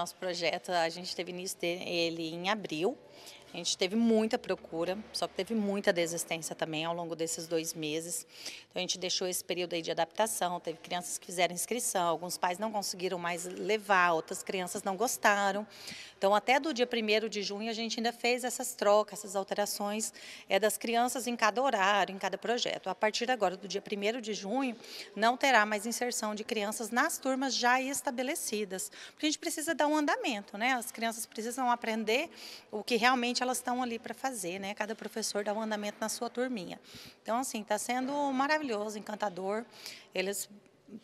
Nosso projeto, a gente teve início dele em abril. A gente teve muita procura, só que teve muita desistência também ao longo desses dois meses. Então, a gente deixou esse período aí de adaptação, teve crianças que fizeram inscrição, alguns pais não conseguiram mais levar, outras crianças não gostaram. Então, até do dia 1 de junho, a gente ainda fez essas trocas, essas alterações é, das crianças em cada horário, em cada projeto. A partir agora do dia 1 de junho, não terá mais inserção de crianças nas turmas já estabelecidas, porque a gente precisa dar um andamento, né? As crianças precisam aprender o que realmente elas estão ali para fazer, né? Cada professor dá um andamento na sua turminha. Então, assim, está sendo maravilhoso, encantador. Eles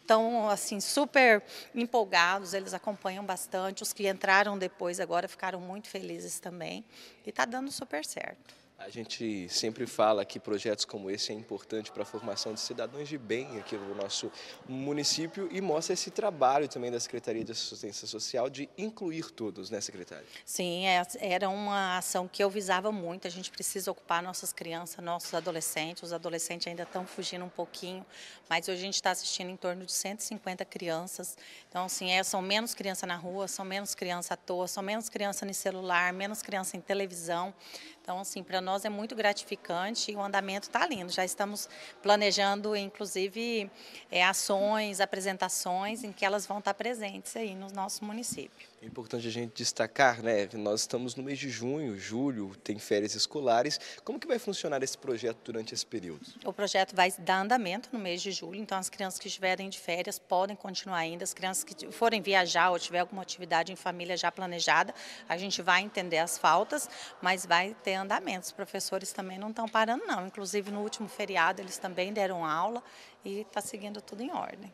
estão assim super empolgados, eles acompanham bastante. Os que entraram depois agora ficaram muito felizes também e está dando super certo. A gente sempre fala que projetos como esse é importante para a formação de cidadãos de bem aqui no nosso município e mostra esse trabalho também da Secretaria de Assistência Social de incluir todos, né, secretária? Sim, é, era uma ação que eu visava muito. A gente precisa ocupar nossas crianças, nossos adolescentes. Os adolescentes ainda estão fugindo um pouquinho, mas hoje a gente está assistindo em torno de 150 crianças. Então, assim, é, são menos crianças na rua, são menos crianças à toa, são menos crianças no celular, menos crianças em televisão. Então, assim, para nós nós é muito gratificante e o andamento está lindo. Já estamos planejando, inclusive, é, ações, apresentações em que elas vão estar tá presentes aí no nosso município. É importante a gente destacar, né? Nós estamos no mês de junho, julho, tem férias escolares. Como que vai funcionar esse projeto durante esse período? O projeto vai dar andamento no mês de julho, então as crianças que estiverem de férias podem continuar ainda. As crianças que forem viajar ou tiver alguma atividade em família já planejada, a gente vai entender as faltas, mas vai ter andamentos professores também não estão parando, não. Inclusive, no último feriado, eles também deram aula e está seguindo tudo em ordem.